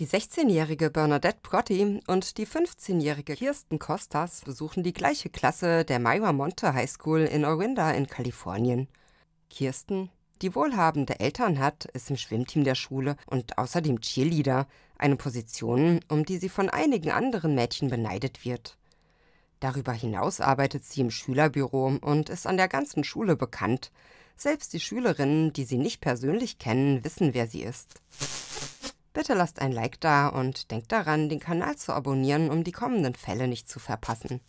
Die 16-jährige Bernadette Protti und die 15-jährige Kirsten Costas besuchen die gleiche Klasse der Myra Monte High School in Orinda in Kalifornien. Kirsten, die wohlhabende Eltern hat, ist im Schwimmteam der Schule und außerdem Cheerleader, eine Position, um die sie von einigen anderen Mädchen beneidet wird. Darüber hinaus arbeitet sie im Schülerbüro und ist an der ganzen Schule bekannt. Selbst die Schülerinnen, die sie nicht persönlich kennen, wissen, wer sie ist. Bitte lasst ein Like da und denkt daran, den Kanal zu abonnieren, um die kommenden Fälle nicht zu verpassen.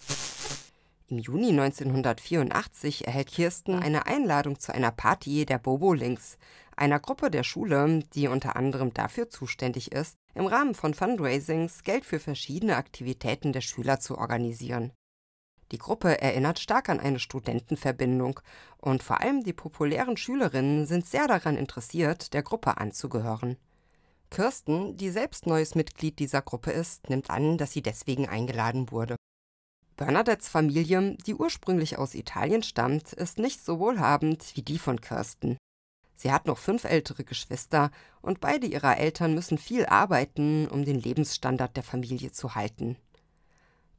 Im Juni 1984 erhält Kirsten eine Einladung zu einer Party der Bobolinks, einer Gruppe der Schule, die unter anderem dafür zuständig ist, im Rahmen von Fundraisings Geld für verschiedene Aktivitäten der Schüler zu organisieren. Die Gruppe erinnert stark an eine Studentenverbindung und vor allem die populären Schülerinnen sind sehr daran interessiert, der Gruppe anzugehören. Kirsten, die selbst neues Mitglied dieser Gruppe ist, nimmt an, dass sie deswegen eingeladen wurde. Bernadettes Familie, die ursprünglich aus Italien stammt, ist nicht so wohlhabend wie die von Kirsten. Sie hat noch fünf ältere Geschwister und beide ihrer Eltern müssen viel arbeiten, um den Lebensstandard der Familie zu halten.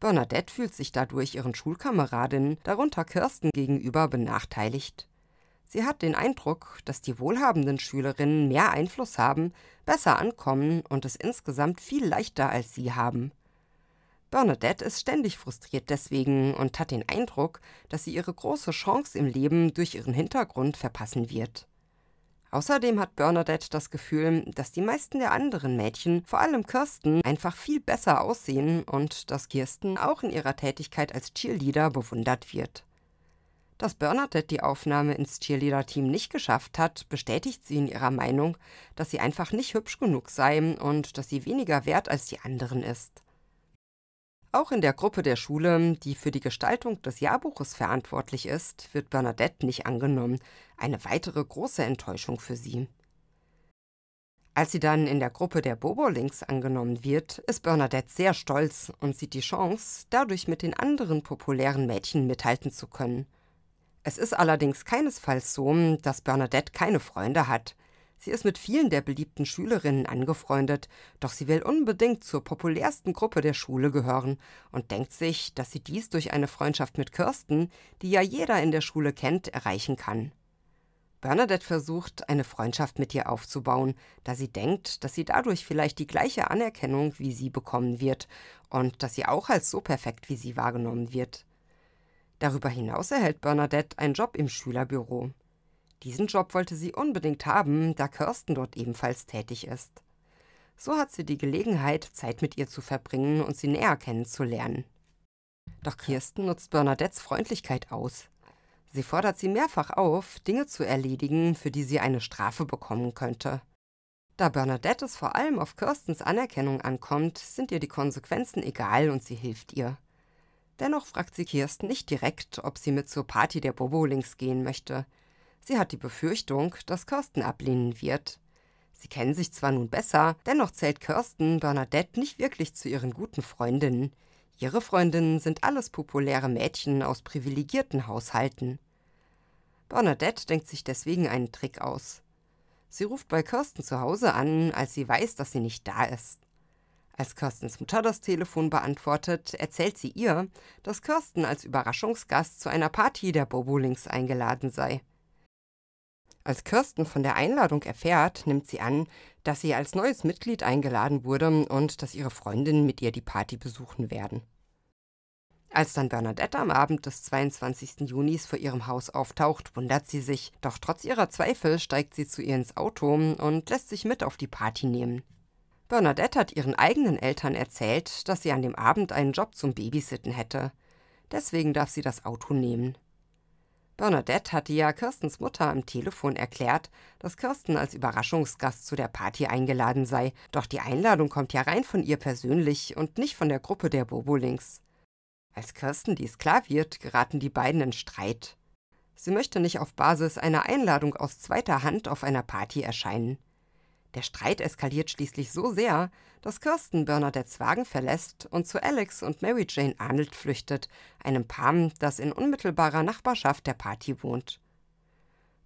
Bernadette fühlt sich dadurch ihren Schulkameradinnen, darunter Kirsten gegenüber, benachteiligt. Sie hat den Eindruck, dass die wohlhabenden Schülerinnen mehr Einfluss haben, besser ankommen und es insgesamt viel leichter als sie haben. Bernadette ist ständig frustriert deswegen und hat den Eindruck, dass sie ihre große Chance im Leben durch ihren Hintergrund verpassen wird. Außerdem hat Bernadette das Gefühl, dass die meisten der anderen Mädchen, vor allem Kirsten, einfach viel besser aussehen und dass Kirsten auch in ihrer Tätigkeit als Cheerleader bewundert wird. Dass Bernadette die Aufnahme ins Cheerleader-Team nicht geschafft hat, bestätigt sie in ihrer Meinung, dass sie einfach nicht hübsch genug sei und dass sie weniger wert als die anderen ist. Auch in der Gruppe der Schule, die für die Gestaltung des Jahrbuches verantwortlich ist, wird Bernadette nicht angenommen. Eine weitere große Enttäuschung für sie. Als sie dann in der Gruppe der Bobolinks angenommen wird, ist Bernadette sehr stolz und sieht die Chance, dadurch mit den anderen populären Mädchen mithalten zu können. Es ist allerdings keinesfalls so, dass Bernadette keine Freunde hat. Sie ist mit vielen der beliebten Schülerinnen angefreundet, doch sie will unbedingt zur populärsten Gruppe der Schule gehören und denkt sich, dass sie dies durch eine Freundschaft mit Kirsten, die ja jeder in der Schule kennt, erreichen kann. Bernadette versucht, eine Freundschaft mit ihr aufzubauen, da sie denkt, dass sie dadurch vielleicht die gleiche Anerkennung wie sie bekommen wird und dass sie auch als so perfekt wie sie wahrgenommen wird. Darüber hinaus erhält Bernadette einen Job im Schülerbüro. Diesen Job wollte sie unbedingt haben, da Kirsten dort ebenfalls tätig ist. So hat sie die Gelegenheit, Zeit mit ihr zu verbringen und sie näher kennenzulernen. Doch Kirsten nutzt Bernadettes Freundlichkeit aus. Sie fordert sie mehrfach auf, Dinge zu erledigen, für die sie eine Strafe bekommen könnte. Da Bernadette es vor allem auf Kirstens Anerkennung ankommt, sind ihr die Konsequenzen egal und sie hilft ihr. Dennoch fragt sie Kirsten nicht direkt, ob sie mit zur Party der Bobolings gehen möchte. Sie hat die Befürchtung, dass Kirsten ablehnen wird. Sie kennen sich zwar nun besser, dennoch zählt Kirsten Bernadette nicht wirklich zu ihren guten Freundinnen. Ihre Freundinnen sind alles populäre Mädchen aus privilegierten Haushalten. Bernadette denkt sich deswegen einen Trick aus. Sie ruft bei Kirsten zu Hause an, als sie weiß, dass sie nicht da ist. Als Kirstens Mutter das Telefon beantwortet, erzählt sie ihr, dass Kirsten als Überraschungsgast zu einer Party der Bobolinks eingeladen sei. Als Kirsten von der Einladung erfährt, nimmt sie an, dass sie als neues Mitglied eingeladen wurde und dass ihre Freundinnen mit ihr die Party besuchen werden. Als dann Bernadette am Abend des 22. Junis vor ihrem Haus auftaucht, wundert sie sich, doch trotz ihrer Zweifel steigt sie zu ihr ins Auto und lässt sich mit auf die Party nehmen. Bernadette hat ihren eigenen Eltern erzählt, dass sie an dem Abend einen Job zum Babysitten hätte. Deswegen darf sie das Auto nehmen. Bernadette hatte ja Kirstens Mutter am Telefon erklärt, dass Kirsten als Überraschungsgast zu der Party eingeladen sei, doch die Einladung kommt ja rein von ihr persönlich und nicht von der Gruppe der Bobolinks. Als Kirsten dies klar wird, geraten die beiden in Streit. Sie möchte nicht auf Basis einer Einladung aus zweiter Hand auf einer Party erscheinen. Der Streit eskaliert schließlich so sehr, dass Kirsten Bernadettes Wagen verlässt und zu Alex und Mary Jane Arnold flüchtet, einem Paar, das in unmittelbarer Nachbarschaft der Party wohnt.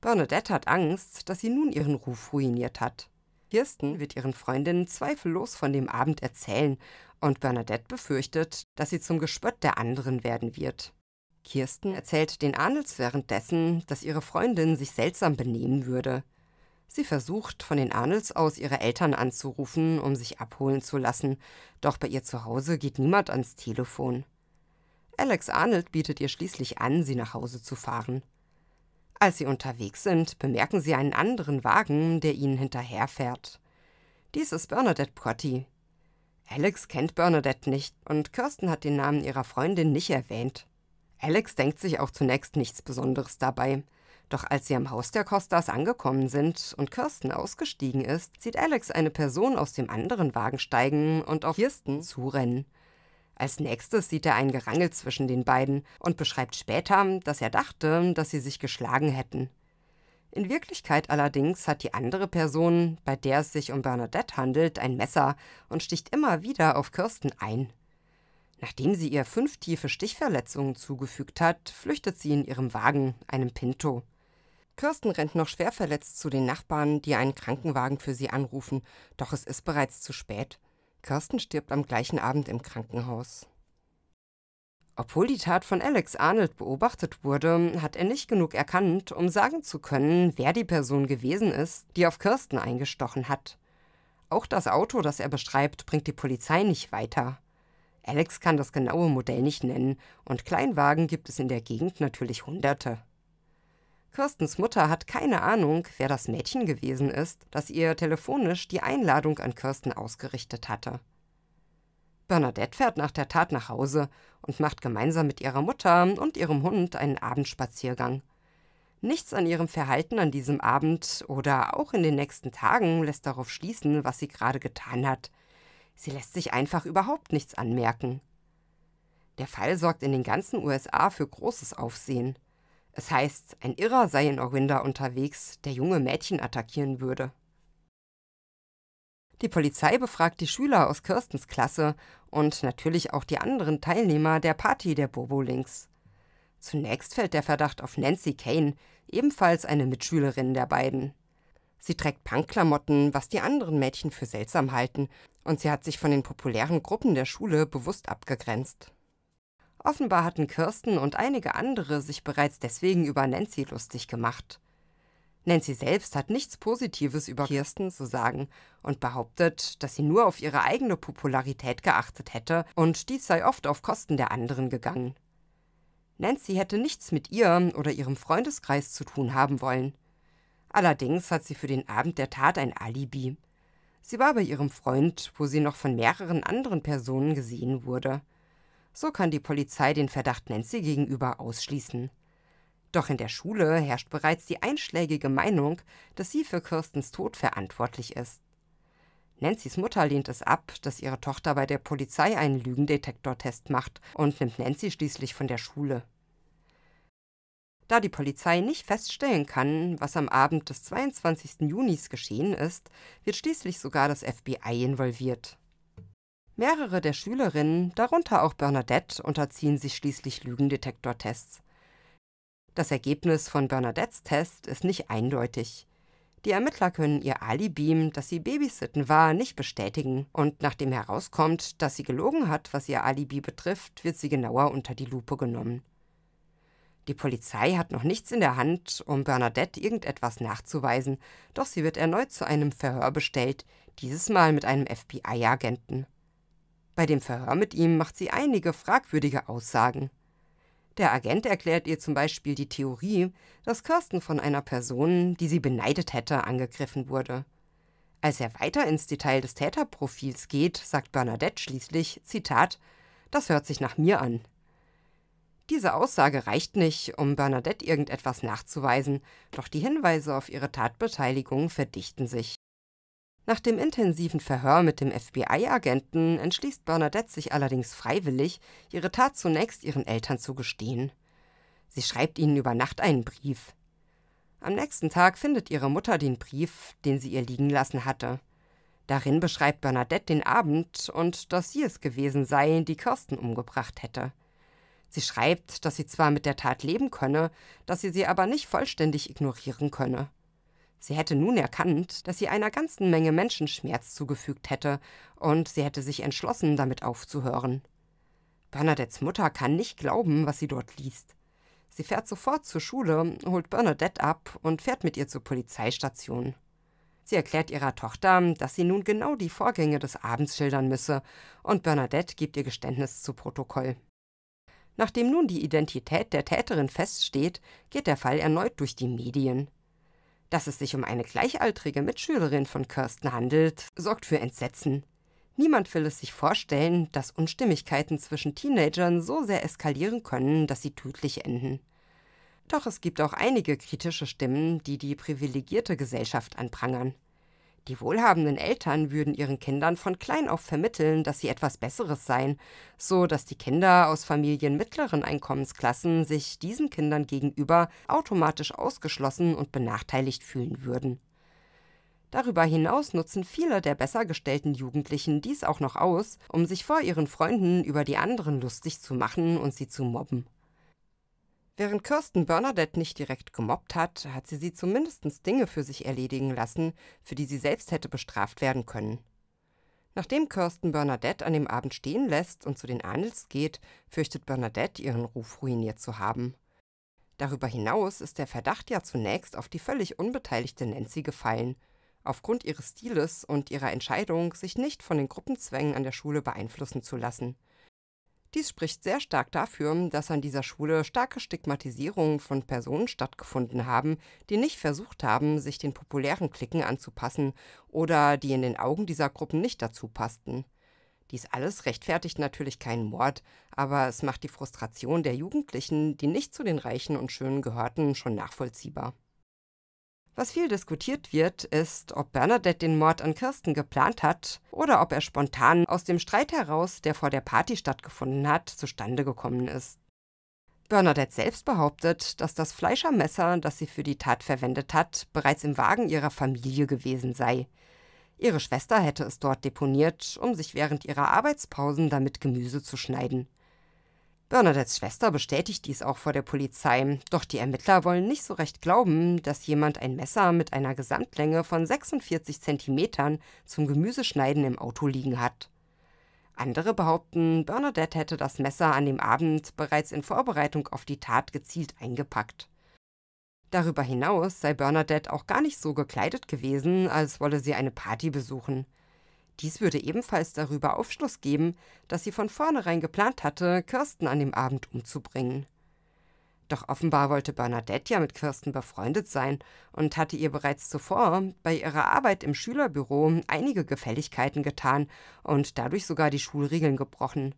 Bernadette hat Angst, dass sie nun ihren Ruf ruiniert hat. Kirsten wird ihren Freundinnen zweifellos von dem Abend erzählen und Bernadette befürchtet, dass sie zum Gespött der anderen werden wird. Kirsten erzählt den Arnolds währenddessen, dass ihre Freundin sich seltsam benehmen würde. Sie versucht, von den Arnolds aus ihre Eltern anzurufen, um sich abholen zu lassen, doch bei ihr zu Hause geht niemand ans Telefon. Alex Arnold bietet ihr schließlich an, sie nach Hause zu fahren. Als sie unterwegs sind, bemerken sie einen anderen Wagen, der ihnen hinterherfährt. Dies ist Bernadette Potty. Alex kennt Bernadette nicht und Kirsten hat den Namen ihrer Freundin nicht erwähnt. Alex denkt sich auch zunächst nichts Besonderes dabei. Doch als sie am Haus der Costas angekommen sind und Kirsten ausgestiegen ist, sieht Alex eine Person aus dem anderen Wagen steigen und auf Kirsten zurennen. Als nächstes sieht er ein Gerangel zwischen den beiden und beschreibt später, dass er dachte, dass sie sich geschlagen hätten. In Wirklichkeit allerdings hat die andere Person, bei der es sich um Bernadette handelt, ein Messer und sticht immer wieder auf Kirsten ein. Nachdem sie ihr fünf tiefe Stichverletzungen zugefügt hat, flüchtet sie in ihrem Wagen, einem Pinto. Kirsten rennt noch schwer verletzt zu den Nachbarn, die einen Krankenwagen für sie anrufen, doch es ist bereits zu spät. Kirsten stirbt am gleichen Abend im Krankenhaus. Obwohl die Tat von Alex Arnold beobachtet wurde, hat er nicht genug erkannt, um sagen zu können, wer die Person gewesen ist, die auf Kirsten eingestochen hat. Auch das Auto, das er beschreibt, bringt die Polizei nicht weiter. Alex kann das genaue Modell nicht nennen, und Kleinwagen gibt es in der Gegend natürlich Hunderte. Kirstens Mutter hat keine Ahnung, wer das Mädchen gewesen ist, das ihr telefonisch die Einladung an Kirsten ausgerichtet hatte. Bernadette fährt nach der Tat nach Hause und macht gemeinsam mit ihrer Mutter und ihrem Hund einen Abendspaziergang. Nichts an ihrem Verhalten an diesem Abend oder auch in den nächsten Tagen lässt darauf schließen, was sie gerade getan hat. Sie lässt sich einfach überhaupt nichts anmerken. Der Fall sorgt in den ganzen USA für großes Aufsehen. Es heißt, ein Irrer sei in Orwinda unterwegs, der junge Mädchen attackieren würde. Die Polizei befragt die Schüler aus Kirstens Klasse und natürlich auch die anderen Teilnehmer der Party der Bobolinks. Zunächst fällt der Verdacht auf Nancy Kane, ebenfalls eine Mitschülerin der beiden. Sie trägt Punkklamotten, was die anderen Mädchen für seltsam halten, und sie hat sich von den populären Gruppen der Schule bewusst abgegrenzt. Offenbar hatten Kirsten und einige andere sich bereits deswegen über Nancy lustig gemacht. Nancy selbst hat nichts Positives über Kirsten zu sagen und behauptet, dass sie nur auf ihre eigene Popularität geachtet hätte und dies sei oft auf Kosten der anderen gegangen. Nancy hätte nichts mit ihr oder ihrem Freundeskreis zu tun haben wollen. Allerdings hat sie für den Abend der Tat ein Alibi. Sie war bei ihrem Freund, wo sie noch von mehreren anderen Personen gesehen wurde. So kann die Polizei den Verdacht Nancy gegenüber ausschließen. Doch in der Schule herrscht bereits die einschlägige Meinung, dass sie für Kirstens Tod verantwortlich ist. Nancy's Mutter lehnt es ab, dass ihre Tochter bei der Polizei einen Lügendetektortest macht und nimmt Nancy schließlich von der Schule. Da die Polizei nicht feststellen kann, was am Abend des 22. Junis geschehen ist, wird schließlich sogar das FBI involviert. Mehrere der Schülerinnen, darunter auch Bernadette, unterziehen sich schließlich Lügendetektortests. Das Ergebnis von Bernadettes Test ist nicht eindeutig. Die Ermittler können ihr Alibi, dass sie babysitten war, nicht bestätigen. Und nachdem herauskommt, dass sie gelogen hat, was ihr Alibi betrifft, wird sie genauer unter die Lupe genommen. Die Polizei hat noch nichts in der Hand, um Bernadette irgendetwas nachzuweisen, doch sie wird erneut zu einem Verhör bestellt, dieses Mal mit einem FBI-Agenten. Bei dem Verhör mit ihm macht sie einige fragwürdige Aussagen. Der Agent erklärt ihr zum Beispiel die Theorie, dass Kirsten von einer Person, die sie beneidet hätte, angegriffen wurde. Als er weiter ins Detail des Täterprofils geht, sagt Bernadette schließlich, Zitat, das hört sich nach mir an. Diese Aussage reicht nicht, um Bernadette irgendetwas nachzuweisen, doch die Hinweise auf ihre Tatbeteiligung verdichten sich. Nach dem intensiven Verhör mit dem FBI-Agenten entschließt Bernadette sich allerdings freiwillig, ihre Tat zunächst ihren Eltern zu gestehen. Sie schreibt ihnen über Nacht einen Brief. Am nächsten Tag findet ihre Mutter den Brief, den sie ihr liegen lassen hatte. Darin beschreibt Bernadette den Abend und dass sie es gewesen sei, die Kirsten umgebracht hätte. Sie schreibt, dass sie zwar mit der Tat leben könne, dass sie sie aber nicht vollständig ignorieren könne. Sie hätte nun erkannt, dass sie einer ganzen Menge Menschen Schmerz zugefügt hätte, und sie hätte sich entschlossen, damit aufzuhören. Bernadettes Mutter kann nicht glauben, was sie dort liest. Sie fährt sofort zur Schule, holt Bernadette ab und fährt mit ihr zur Polizeistation. Sie erklärt ihrer Tochter, dass sie nun genau die Vorgänge des Abends schildern müsse, und Bernadette gibt ihr Geständnis zu Protokoll. Nachdem nun die Identität der Täterin feststeht, geht der Fall erneut durch die Medien. Dass es sich um eine gleichaltrige Mitschülerin von Kirsten handelt, sorgt für Entsetzen. Niemand will es sich vorstellen, dass Unstimmigkeiten zwischen Teenagern so sehr eskalieren können, dass sie tödlich enden. Doch es gibt auch einige kritische Stimmen, die die privilegierte Gesellschaft anprangern. Die wohlhabenden Eltern würden ihren Kindern von klein auf vermitteln, dass sie etwas Besseres seien, so dass die Kinder aus Familien mittleren Einkommensklassen sich diesen Kindern gegenüber automatisch ausgeschlossen und benachteiligt fühlen würden. Darüber hinaus nutzen viele der besser gestellten Jugendlichen dies auch noch aus, um sich vor ihren Freunden über die anderen lustig zu machen und sie zu mobben. Während Kirsten Bernadette nicht direkt gemobbt hat, hat sie sie zumindest Dinge für sich erledigen lassen, für die sie selbst hätte bestraft werden können. Nachdem Kirsten Bernadette an dem Abend stehen lässt und zu den Adels geht, fürchtet Bernadette, ihren Ruf ruiniert zu haben. Darüber hinaus ist der Verdacht ja zunächst auf die völlig unbeteiligte Nancy gefallen, aufgrund ihres Stiles und ihrer Entscheidung, sich nicht von den Gruppenzwängen an der Schule beeinflussen zu lassen. Dies spricht sehr stark dafür, dass an dieser Schule starke Stigmatisierungen von Personen stattgefunden haben, die nicht versucht haben, sich den populären Klicken anzupassen oder die in den Augen dieser Gruppen nicht dazu passten. Dies alles rechtfertigt natürlich keinen Mord, aber es macht die Frustration der Jugendlichen, die nicht zu den Reichen und Schönen gehörten, schon nachvollziehbar. Was viel diskutiert wird, ist, ob Bernadette den Mord an Kirsten geplant hat oder ob er spontan aus dem Streit heraus, der vor der Party stattgefunden hat, zustande gekommen ist. Bernadette selbst behauptet, dass das Fleischermesser, das sie für die Tat verwendet hat, bereits im Wagen ihrer Familie gewesen sei. Ihre Schwester hätte es dort deponiert, um sich während ihrer Arbeitspausen damit Gemüse zu schneiden. Bernadettes Schwester bestätigt dies auch vor der Polizei, doch die Ermittler wollen nicht so recht glauben, dass jemand ein Messer mit einer Gesamtlänge von 46 Zentimetern zum Gemüseschneiden im Auto liegen hat. Andere behaupten, Bernadette hätte das Messer an dem Abend bereits in Vorbereitung auf die Tat gezielt eingepackt. Darüber hinaus sei Bernadette auch gar nicht so gekleidet gewesen, als wolle sie eine Party besuchen. Dies würde ebenfalls darüber Aufschluss geben, dass sie von vornherein geplant hatte, Kirsten an dem Abend umzubringen. Doch offenbar wollte Bernadette ja mit Kirsten befreundet sein und hatte ihr bereits zuvor bei ihrer Arbeit im Schülerbüro einige Gefälligkeiten getan und dadurch sogar die Schulregeln gebrochen.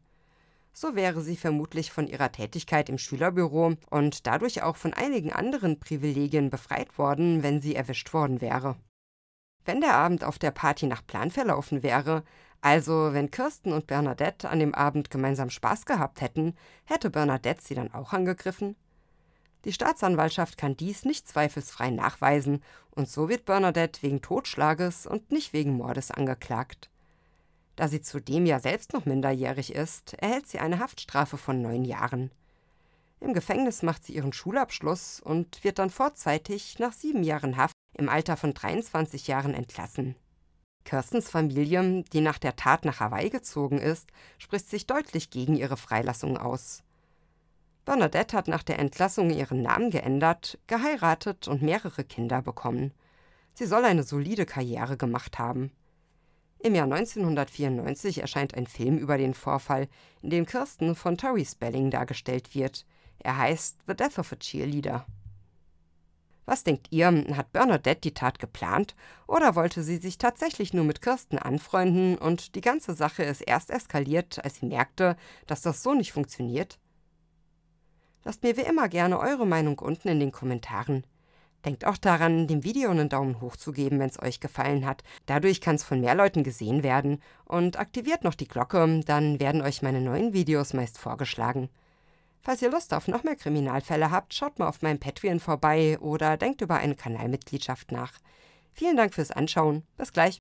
So wäre sie vermutlich von ihrer Tätigkeit im Schülerbüro und dadurch auch von einigen anderen Privilegien befreit worden, wenn sie erwischt worden wäre. Wenn der Abend auf der Party nach Plan verlaufen wäre, also wenn Kirsten und Bernadette an dem Abend gemeinsam Spaß gehabt hätten, hätte Bernadette sie dann auch angegriffen? Die Staatsanwaltschaft kann dies nicht zweifelsfrei nachweisen, und so wird Bernadette wegen Totschlages und nicht wegen Mordes angeklagt. Da sie zudem ja selbst noch minderjährig ist, erhält sie eine Haftstrafe von neun Jahren. Im Gefängnis macht sie ihren Schulabschluss und wird dann vorzeitig nach sieben Jahren Haft im Alter von 23 Jahren entlassen. Kirstens Familie, die nach der Tat nach Hawaii gezogen ist, spricht sich deutlich gegen ihre Freilassung aus. Bernadette hat nach der Entlassung ihren Namen geändert, geheiratet und mehrere Kinder bekommen. Sie soll eine solide Karriere gemacht haben. Im Jahr 1994 erscheint ein Film über den Vorfall, in dem Kirsten von Tori Spelling dargestellt wird. Er heißt The Death of a Cheerleader. Was denkt ihr, hat Bernadette die Tat geplant oder wollte sie sich tatsächlich nur mit Kirsten anfreunden und die ganze Sache ist erst eskaliert, als sie merkte, dass das so nicht funktioniert? Lasst mir wie immer gerne eure Meinung unten in den Kommentaren. Denkt auch daran, dem Video einen Daumen hoch zu geben, wenn es euch gefallen hat. Dadurch kann es von mehr Leuten gesehen werden. Und aktiviert noch die Glocke, dann werden euch meine neuen Videos meist vorgeschlagen. Falls ihr Lust auf noch mehr Kriminalfälle habt, schaut mal auf meinem Patreon vorbei oder denkt über eine Kanalmitgliedschaft nach. Vielen Dank fürs Anschauen. Bis gleich.